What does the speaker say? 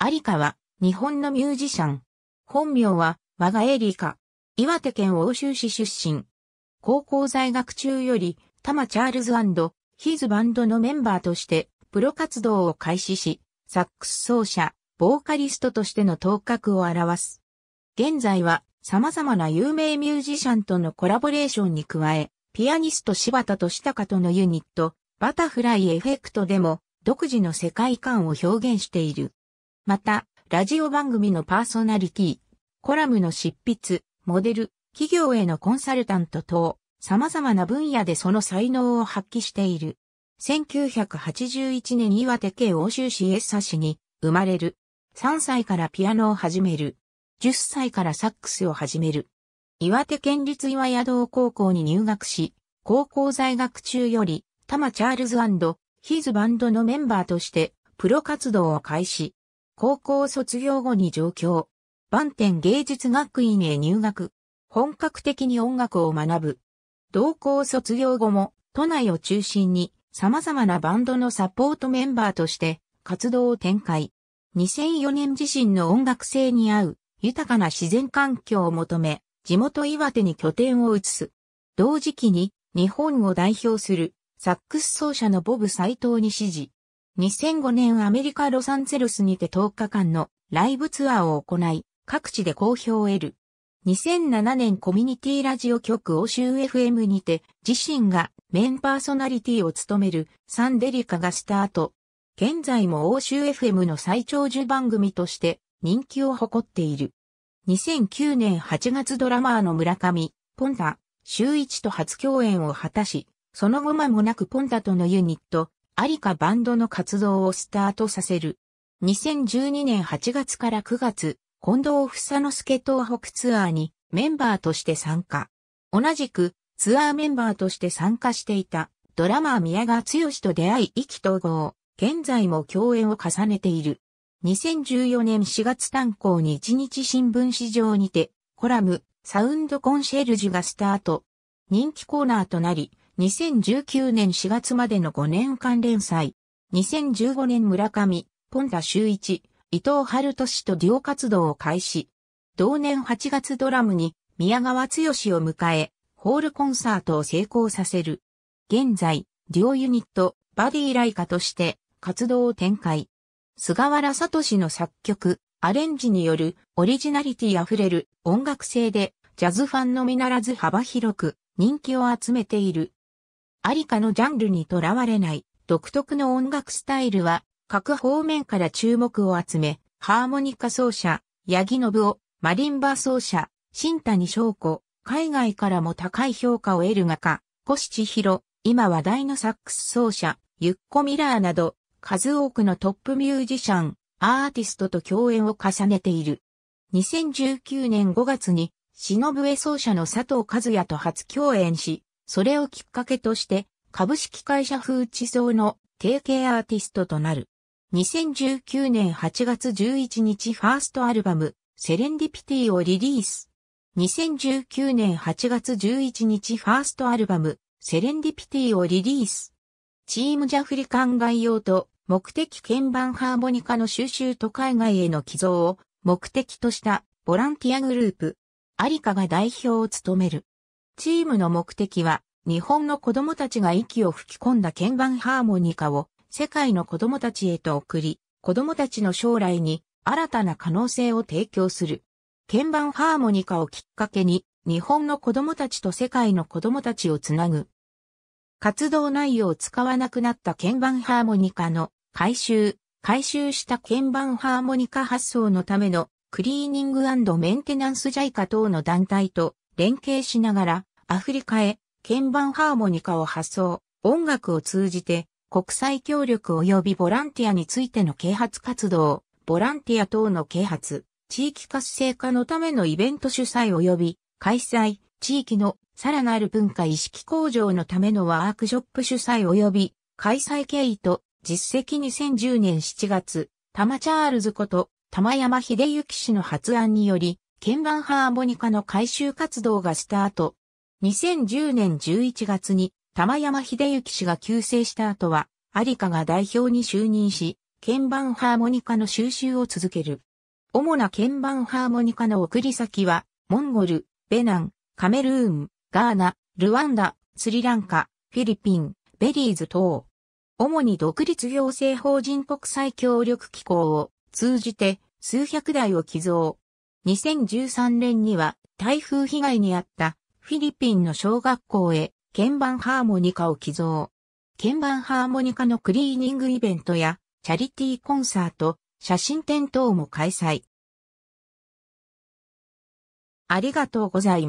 有川、日本のミュージシャン。本名は、我がエリカ。岩手県欧州市出身。高校在学中より、タマ・チャールズヒズバンドのメンバーとして、プロ活動を開始し、サックス奏者、ボーカリストとしての頭角を表す。現在は、様々な有名ミュージシャンとのコラボレーションに加え、ピアニスト柴田としたかとのユニット、バタフライエフェクトでも、独自の世界観を表現している。また、ラジオ番組のパーソナリティ、コラムの執筆、モデル、企業へのコンサルタント等、様々な分野でその才能を発揮している。1981年岩手県欧州市エッサ市に生まれる。3歳からピアノを始める。10歳からサックスを始める。岩手県立岩屋道高校に入学し、高校在学中より、タマ・チャールズヒーズバンドのメンバーとして、プロ活動を開始。高校卒業後に上京。万天芸術学院へ入学。本格的に音楽を学ぶ。同校卒業後も都内を中心に様々なバンドのサポートメンバーとして活動を展開。2004年自身の音楽性に合う豊かな自然環境を求め、地元岩手に拠点を移す。同時期に日本を代表するサックス奏者のボブ斎藤に指示。2005年アメリカ・ロサンゼルスにて10日間のライブツアーを行い、各地で好評を得る。2007年コミュニティラジオ局欧州 FM にて自身がメインパーソナリティを務めるサンデリカがスタート。現在も欧州 FM の最長寿番組として人気を誇っている。2009年8月ドラマーの村上、ポンタ、周一と初共演を果たし、その後間もなくポンタとのユニット、ありかバンドの活動をスタートさせる。2012年8月から9月、近藤房之助東北ツアーにメンバーとして参加。同じくツアーメンバーとして参加していたドラマー宮川剛と出会い意気投合。現在も共演を重ねている。2014年4月単行に1日新聞市場にてコラムサウンドコンシェルジュがスタート。人気コーナーとなり、2019年4月までの5年間連載。2015年村上、ポンタ周一、伊藤春俊とデュオ活動を開始。同年8月ドラムに宮川剛を迎え、ホールコンサートを成功させる。現在、デュオユニット、バディライカとして活動を展開。菅原聡の作曲、アレンジによるオリジナリティ溢れる音楽性で、ジャズファンのみならず幅広く人気を集めている。ありかのジャンルにとらわれない独特の音楽スタイルは各方面から注目を集め、ハーモニカ奏者、八木信夫、マリンバ奏者、新谷翔子、海外からも高い評価を得る画家、チヒロ、今話題のサックス奏者、ユッコ・ミラーなど、数多くのトップミュージシャン、アーティストと共演を重ねている。2019年5月に、忍上奏者の佐藤和也と初共演し、それをきっかけとして、株式会社風地層の提携アーティストとなる。2019年8月11日ファーストアルバム、セレンディピティをリリース。2019年8月11日ファーストアルバム、セレンディピティをリリース。チームジャフリカン概要と目的鍵盤ハーモニカの収集と海外への寄贈を目的としたボランティアグループ、アリカが代表を務める。チームの目的は、日本の子供たちが息を吹き込んだ鍵盤ハーモニカを世界の子供たちへと送り、子供たちの将来に新たな可能性を提供する。鍵盤ハーモニカをきっかけに、日本の子供たちと世界の子供たちをつなぐ。活動内容を使わなくなった鍵盤ハーモニカの回収、回収した鍵盤ハーモニカ発送のためのクリーニングメンテナンス JICA 等の団体と連携しながらアフリカへ、鍵盤ハーモニカを発送、音楽を通じて、国際協力及びボランティアについての啓発活動、ボランティア等の啓発、地域活性化のためのイベント主催及び開催、地域のさらなる文化意識向上のためのワークショップ主催及び開催経緯と実績2010年7月、玉チャールズこと玉山秀幸氏の発案により、鍵盤ハーモニカの回収活動がスタート。2010年11月に玉山秀幸氏が急逝した後は、有香が代表に就任し、鍵盤ハーモニカの収集を続ける。主な鍵盤ハーモニカの送り先は、モンゴル、ベナン、カメルーン、ガーナ、ルワンダ、スリランカ、フィリピン、ベリーズ等。主に独立行政法人国際協力機構を通じて数百台を寄贈。2013年には台風被害に遭ったフィリピンの小学校へ鍵盤ハーモニカを寄贈。鍵盤ハーモニカのクリーニングイベントやチャリティーコンサート、写真展等も開催。ありがとうございます。